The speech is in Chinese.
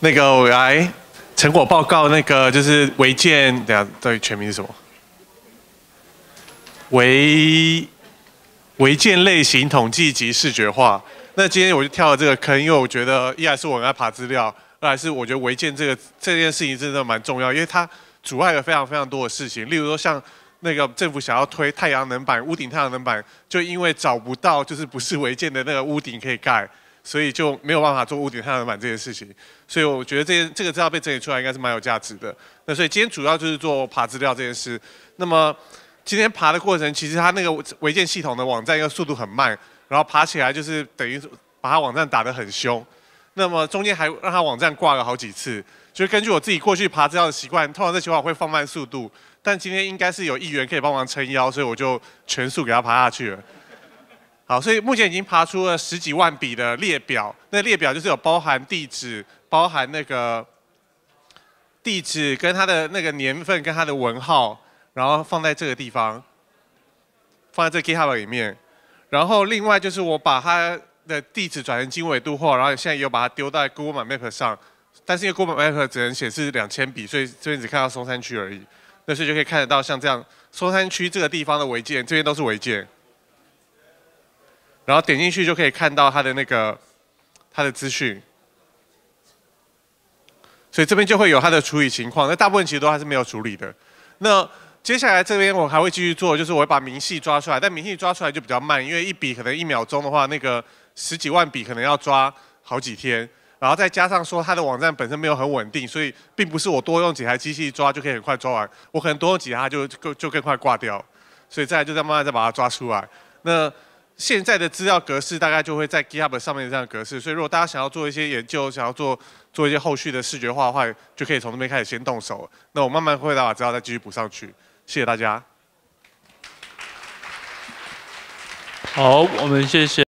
那个我来成果报告，那个就是违建，等下到底全名是什么？违违建类型统计及视觉化。那今天我就跳了这个坑，因为我觉得一来是我爱爬资料，二还是我觉得违建这个这件事情真的蛮重要，因为它阻碍了非常非常多的事情。例如说，像那个政府想要推太阳能板、屋顶太阳能板，就因为找不到就是不是违建的那个屋顶可以盖。所以就没有办法做屋顶太阳能板这件事情，所以我觉得这这个资料被整理出来应该是蛮有价值的。那所以今天主要就是做爬资料这件事。那么今天爬的过程，其实它那个违建系统的网站又速度很慢，然后爬起来就是等于把它网站打得很凶。那么中间还让他网站挂了好几次。就是根据我自己过去爬资料的习惯，通常这情况我会放慢速度，但今天应该是有议员可以帮忙撑腰，所以我就全速给他爬下去了。好，所以目前已经爬出了十几万笔的列表，那列表就是有包含地址，包含那个地址跟它的那个年份跟它的文号，然后放在这个地方，放在这个 GitHub 里面。然后另外就是我把它的地址转成经纬度后，然后现在又把它丢到 Google Map 上，但是因为 Google Map 只能显示两千笔，所以这边只看到松山区而已。那所以就可以看得到，像这样松山区这个地方的违建，这边都是违建。然后点进去就可以看到他的那个他的资讯，所以这边就会有他的处理情况。那大部分其实都还是没有处理的。那接下来这边我还会继续做，就是我会把明细抓出来。但明细抓出来就比较慢，因为一笔可能一秒钟的话，那个十几万笔可能要抓好几天。然后再加上说它的网站本身没有很稳定，所以并不是我多用几台机器抓就可以很快抓完。我可能多用几下就就就更快挂掉，所以再就再慢慢再把它抓出来。那。现在的资料格式大概就会在 GitHub 上面这样的格式，所以如果大家想要做一些研究，想要做做一些后续的视觉化的话，就可以从那边开始先动手。那我慢慢会把资料再继续补上去。谢谢大家。好，我们谢谢。